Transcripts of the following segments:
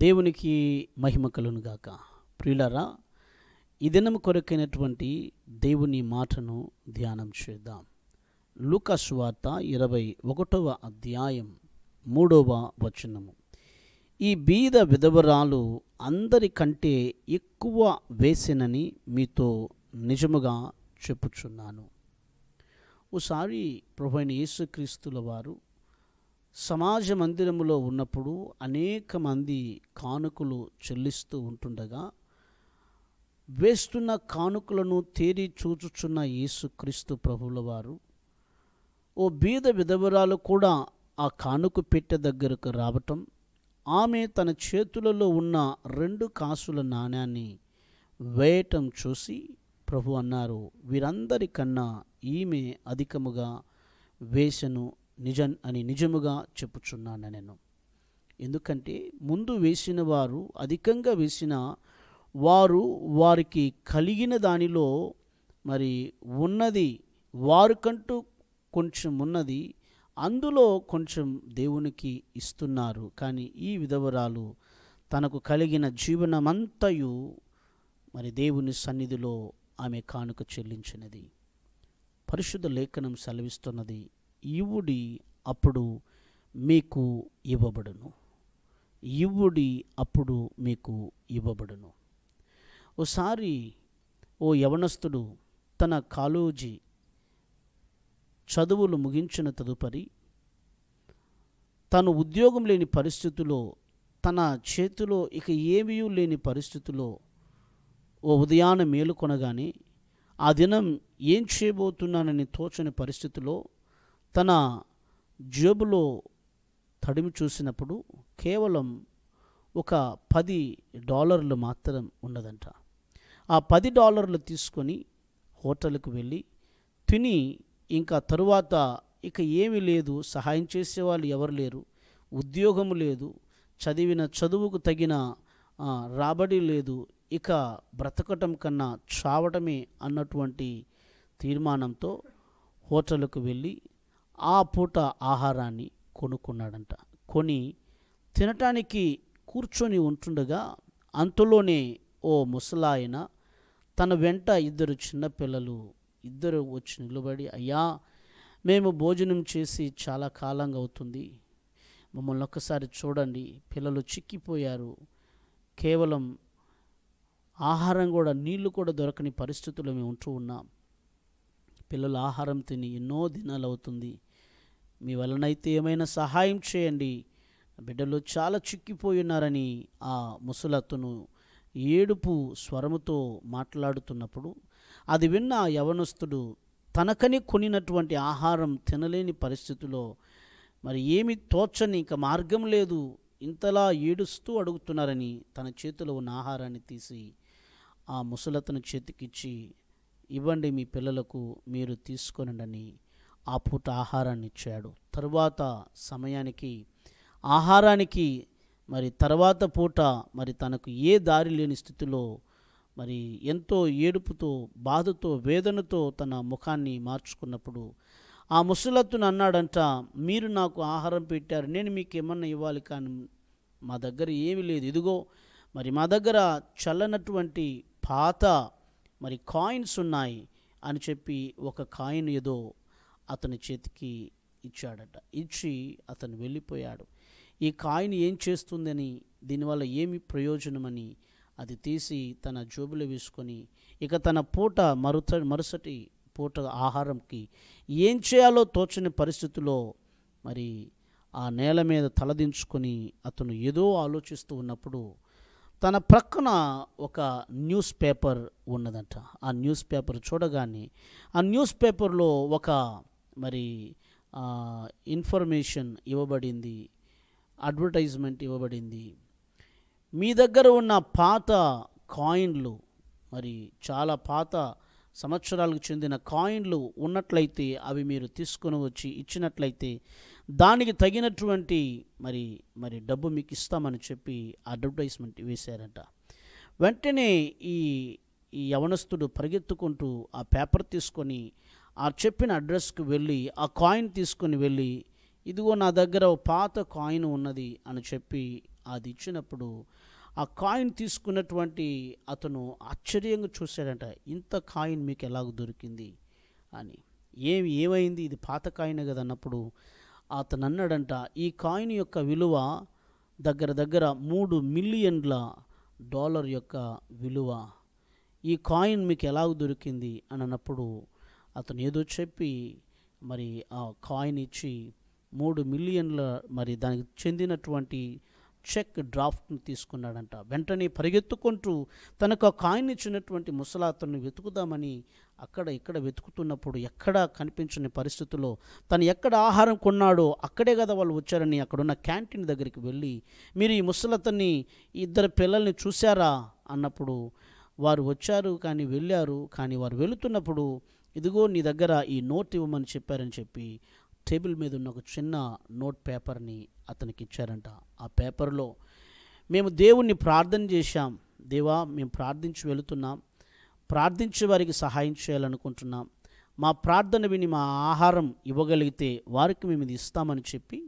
దేవునికి మహిమ కలునుగాక ప్రియులరా ఈ దినం కొరకైనటువంటి దేవుని మాటను ధ్యానం చేద్దాం లూకస్ వార్త ఇరవై ఒకటవ అధ్యాయం మూడవ వచనము ఈ బీద విధవరాలు అందరికంటే ఎక్కువ వేసినని మీతో నిజముగా చెప్పుచున్నాను ఓసారి ప్రభుని యేసుక్రీస్తుల వారు సమాజ మందిరములో ఉన్నప్పుడు అనేక మంది కానుకలు చెల్లిస్తూ ఉంటుండగా వేస్తున్న కానుకలను తేరి చూచుచున్న యేసుక్రీస్తు ప్రభుల వారు ఓ బీద విధవరాలు కూడా ఆ కానుక పెట్టె దగ్గరకు రావటం ఆమె తన చేతులలో ఉన్న రెండు కాసుల నాణ్యాన్ని వేయటం చూసి ప్రభు అన్నారు వీరందరికన్నా ఈమె అధికముగా వేసను నిజం అని నిజముగా చెప్పుచున్నాను నేను ఎందుకంటే ముందు వేసిన వారు అధికంగా వేసిన వారు వారికి కలిగిన దానిలో మరి ఉన్నది కంటూ కొంచెం ఉన్నది అందులో కొంచెం దేవునికి ఇస్తున్నారు కానీ ఈ విధవరాలు తనకు కలిగిన జీవనమంతయు మరి దేవుని సన్నిధిలో ఆమె కానుక చెల్లించినది పరిశుద్ధ లేఖనం సెలవిస్తున్నది ఇవుడి అప్పుడు మీకు ఇవ్వబడును ఇవుడి అప్పుడు మీకు ఇవ్వబడును ఓసారి ఓ యవనస్తుడు తన కాలేజీ చదువులు ముగించిన తదుపరి తను ఉద్యోగం లేని పరిస్థితిలో తన చేతిలో ఇక ఏమీ లేని పరిస్థితిలో ఓ ఉదయాన మేలుకొనగానే ఆ దినం ఏం చేయబోతున్నానని తోచని పరిస్థితిలో తన జేబులో తడిమి చూసినప్పుడు కేవలం ఒక పది డాలర్లు మాత్రం ఉన్నదంట ఆ పది డాలర్లు తీసుకొని హోటల్కి వెళ్ళి తిని ఇంకా తరువాత ఇక ఏమీ లేదు సహాయం చేసేవాళ్ళు ఎవరు లేరు ఉద్యోగం లేదు చదివిన చదువుకు తగిన రాబడి లేదు ఇక బ్రతకటం కన్నా చావటమే అన్నటువంటి తీర్మానంతో హోటల్కు వెళ్ళి ఆ పూట ఆహారాన్ని కొనుక్కున్నాడంట కొని తినటానికి కూర్చొని ఉంటుండగా అంతలోనే ఓ ముసలాయన తన వెంట ఇద్దరు చిన్నపిల్లలు ఇద్దరు వచ్చి నిలబడి అయ్యా మేము భోజనం చేసి చాలా కాలంగా అవుతుంది మమ్మల్ని ఒక్కసారి చూడండి పిల్లలు చిక్కిపోయారు కేవలం ఆహారం కూడా నీళ్లు కూడా దొరకని పరిస్థితులు మేము ఉంటూ ఉన్నాం పిల్లలు ఆహారం తిని ఎన్నో దినాలు అవుతుంది మీ వలనైతే ఏమైనా సహాయం చేయండి బిడ్డలు చాలా చిక్కిపోయున్నారని ఆ ముసలతను ఏడుపు స్వరముతో మాట్లాడుతున్నప్పుడు అది విన్న యవనస్తుడు తనకని కొనినటువంటి ఆహారం తినలేని పరిస్థితిలో మరి ఏమి తోచని ఇంకా మార్గం లేదు ఇంతలా ఏడుస్తూ అడుగుతున్నారని తన చేతిలో ఉన్న ఆహారాన్ని తీసి ఆ ముసలతను చేతికిచ్చి ఇవ్వండి మీ పిల్లలకు మీరు తీసుకోనండి ఆ పూట ఆహారాన్ని ఇచ్చాడు తరువాత సమయానికి ఆహారానికి మరి తర్వాత పూట మరి తనకు ఏ దారి లేని స్థితిలో మరి ఎంతో ఏడుపుతో బాధతో వేదనతో తన ముఖాన్ని మార్చుకున్నప్పుడు ఆ ముసలత్తును అన్నాడంట మీరు నాకు ఆహారం పెట్టారు నేను మీకు ఏమన్నా ఇవ్వాలి కానీ మా దగ్గర ఏమీ లేదు ఇదిగో మరి మా దగ్గర చల్లనటువంటి పాత మరి కాయిన్స్ ఉన్నాయి అని చెప్పి ఒక కాయిన్ ఏదో అతని చేతికి ఇచ్చాడట ఇచ్చి అతను వెళ్ళిపోయాడు ఈ కాయిన్ ఏం చేస్తుందని దీనివల్ల ఏమి ప్రయోజనమని అది తీసి తన జోబులో వేసుకొని ఇక తన పూట మరుత మరుసటి పూట ఆహారంకి ఏం చేయాలో తోచని పరిస్థితిలో మరి ఆ నేల మీద తలదించుకొని అతను ఏదో ఆలోచిస్తూ ఉన్నప్పుడు తన ప్రక్కన ఒక న్యూస్ పేపర్ ఉన్నదంట ఆ న్యూస్ పేపర్ చూడగానే ఆ న్యూస్ పేపర్లో ఒక మరి ఇన్ఫర్మేషన్ ఇవ్వబడింది అడ్వర్టైజ్మెంట్ ఇవ్వబడింది మీ దగ్గర ఉన్న పాత కాయిన్లు మరి చాలా పాత సంవత్సరాలకు చెందిన కాయిన్లు ఉన్నట్లయితే అవి మీరు తీసుకుని వచ్చి ఇచ్చినట్లయితే దానికి తగినటువంటి మరి మరి డబ్బు మీకు ఇస్తామని చెప్పి అడ్వర్టైజ్మెంట్ వేశారట వెంటనే ఈ ఈ యవనస్తుడు పరిగెత్తుకుంటూ ఆ పేపర్ తీసుకొని ఆ చెప్పిన అడ్రస్కు వెళ్ళి ఆ కాయిన్ తీసుకుని వెళ్ళి ఇదిగో నా దగ్గర పాత కాయిన్ ఉన్నది అని చెప్పి అది ఇచ్చినప్పుడు ఆ కాయిన్ తీసుకున్నటువంటి అతను ఆశ్చర్యంగా చూశాడంట ఇంత కాయిన్ మీకు ఎలాగ దొరికింది అని ఏమి ఏమైంది ఇది పాత కాయినే కదా అన్నప్పుడు అతను అన్నాడంట ఈ కాయిన్ యొక్క విలువ దగ్గర దగ్గర మూడు మిలియన్ల డాలర్ యొక్క విలువ ఈ కాయిన్ మీకు ఎలాగ దొరికింది అని అన్నప్పుడు అతను ఏదో చెప్పి మరి ఆ కాయిన్ ఇచ్చి మూడు మిలియన్ల మరి దానికి చెందినటువంటి చెక్ డ్రాఫ్ట్ని తీసుకున్నాడంట వెంటనే పరిగెత్తుకుంటూ తనకు ఆ కాయిన్ ఇచ్చినటువంటి ముసలాతను వెతుకుదామని అక్కడ ఇక్కడ వెతుకుతున్నప్పుడు ఎక్కడ కనిపించని పరిస్థితుల్లో తను ఎక్కడ ఆహారం కొన్నాడో అక్కడే కదా వాళ్ళు వచ్చారని అక్కడున్న క్యాంటీన్ దగ్గరికి వెళ్ళి మీరు ఈ ముసలతని ఇద్దరు పిల్లల్ని చూశారా అన్నప్పుడు వారు వచ్చారు కానీ వెళ్ళారు కానీ వారు వెళుతున్నప్పుడు ఇదిగో నీ దగ్గర ఈ నోట్ ఇవ్వమని చెప్పారని చెప్పి టేబుల్ మీద ఉన్న ఒక చిన్న నోట్ పేపర్ని అతనికి ఇచ్చారంట ఆ పేపర్లో మేము దేవుణ్ణి ప్రార్థన చేశాం దేవా మేము ప్రార్థించి వెళుతున్నాం ప్రార్థించే వారికి సహాయం చేయాలనుకుంటున్నాం మా ప్రార్థన విని మా ఆహారం ఇవ్వగలిగితే వారికి మేము ఇది ఇస్తామని చెప్పి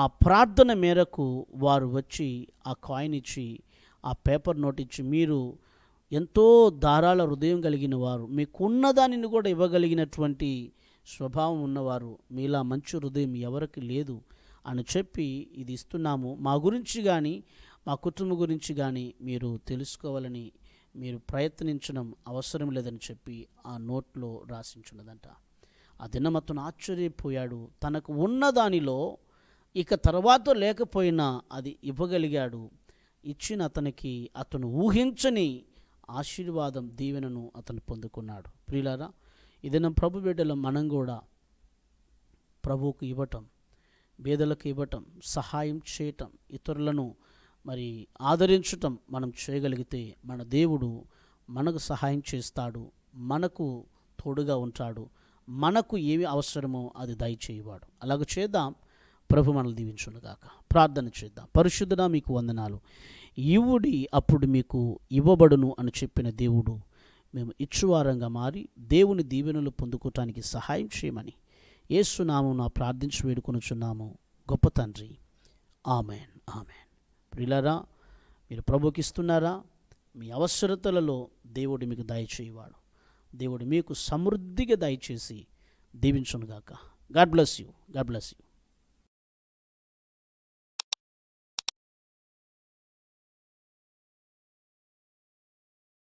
ఆ ప్రార్థన మేరకు వారు వచ్చి ఆ కాయిన్ ఇచ్చి ఆ పేపర్ నోట్ ఇచ్చి మీరు ఎంతో ధారాళ హృదయం కలిగిన వారు మీకున్న దానిని కూడా ఇవ్వగలిగినటువంటి స్వభావం ఉన్నవారు మీలా మంచి హృదయం ఎవరికి లేదు అని చెప్పి ఇది ఇస్తున్నాము మా గురించి కానీ మా కుటుంబం గురించి కానీ మీరు తెలుసుకోవాలని మీరు ప్రయత్నించడం అవసరం లేదని చెప్పి ఆ నోట్లో రాసించున్నదంట ఆ దినం అతను ఆశ్చర్యపోయాడు తనకు ఉన్న దానిలో ఇక తర్వాత లేకపోయినా అది ఇవ్వగలిగాడు ఇచ్చిన అతనికి అతను ఊహించని ఆశీర్వాదం దీవెనను అతను పొందుకున్నాడు ప్రియులారా ఇదైనా ప్రభు బిడ్డలో మనం కూడా ప్రభువుకు ఇవ్వటం బేదలకు ఇవ్వటం సహాయం చేయటం ఇతరులను మరి ఆదరించటం మనం చేయగలిగితే మన దేవుడు మనకు సహాయం చేస్తాడు మనకు తోడుగా ఉంటాడు మనకు ఏమి అవసరమో అది దయచేయవాడు అలాగ చేద్దాం ప్రభు మనల్ని దీవించునుగాక ప్రార్థన చేద్దాం పరిశుద్ధన మీకు వందనాలు ఇవుడి అప్పుడు మీకు ఇవ్వబడును అని చెప్పిన దేవుడు మేము ఇచ్చువారంగా మారి దేవుని దీవెనలు పొందుకోవటానికి సహాయం చేయమని ఏసునామం నా ప్రార్థించి వేడుకొనుచున్నాము గొప్ప తండ్రి ఆమెన్ ఆమెన్ ప్రిలరా మీరు ప్రభుకిస్తున్నారా మీ అవసరతలలో దేవుడు మీకు దయచేయవాడు దేవుడు మీకు సమృద్ధిగా దయచేసి దీవించునుగాక God bless you God bless you